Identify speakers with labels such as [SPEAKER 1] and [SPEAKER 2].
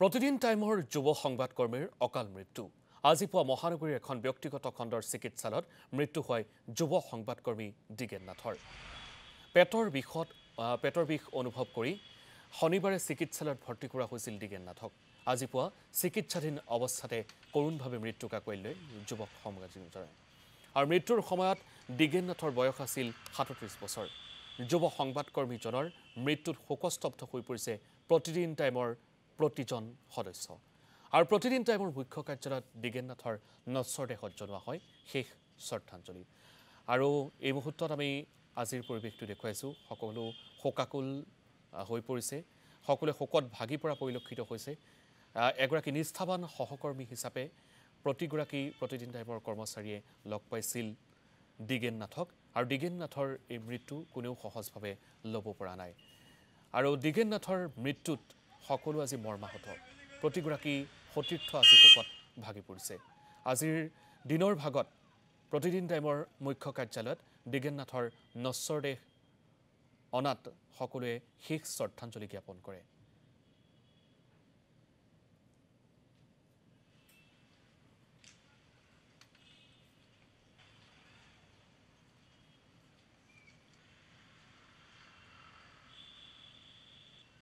[SPEAKER 1] প্ৰতিদিন টাইমৰ যুৱ সংবাদকৰ্মীৰ অকাল মৃত্যু আজি পুৱা মহানগৰীৰ এখন ব্যক্তিগত খণ্ডৰ চিকিৎসালয়ত মৃত্যু হয় যুৱ সংবাদকৰ্মী দিগেন নাথৰ পেটৰ বিষত পেটৰ বিষ অনুভৱ কৰি শনিবাৰে চিকিৎসালয়ত ভৰ্তি কৰা হৈছিল দিগেন নাথক আজি পুৱা চিকিৎসাধীন অৱস্থাতে কৰুণভাৱে মৃত্যু কাকৈ যুৱক সংগাজিন জনায় আৰু মৃত্যুৰ সময়ত দিগেন নাথৰ বয়স আছিল সাতত্ৰিছ বছৰ যুৱ সংবাদকৰ্মীজনৰ মৃত্যুত শোকস্তব্ধ হৈ পৰিছে প্ৰতিদিন টাইমৰ প্ৰতিজন সদস্য আৰু প্ৰতিদিন তাই মোৰ মুখ্য কাৰ্যালয়ত নাথৰ নশ্বৰ দেহত জনোৱা হয় শেষ শ্ৰদ্ধাঞ্জলি আৰু এই মুহূৰ্তত আমি আজিৰ পৰিৱেশটো দেখুৱাইছোঁ সকলো শোকাকুল হৈ পৰিছে সকলোৱে শোকত ভাগি পৰা পৰিলক্ষিত হৈছে এগৰাকী নিষ্ঠাবান সহকৰ্মী হিচাপে প্ৰতিগৰাকী প্ৰতিদিন টাইমৰ কৰ্মচাৰীয়ে লগ পাইছিল দিগেন নাথক আৰু দিগেন নাথৰ এই মৃত্যু কোনেও সহজভাৱে ল'ব পৰা নাই আৰু দিগেন নাথৰ মৃত্যুত সকলো আজি মৰ্মাহত প্ৰতিগৰাকী সতীৰ্থ আজি শোকত ভাগি পৰিছে আজিৰ দিনৰ ভাগত প্ৰতিদিন টাইমৰ মুখ্য কাৰ্যালয়ত দিগেননাথৰ নশ্বৰ দেশ অনাত সকলোৱে শেষ শ্ৰদ্ধাঞ্জলি জ্ঞাপন কৰে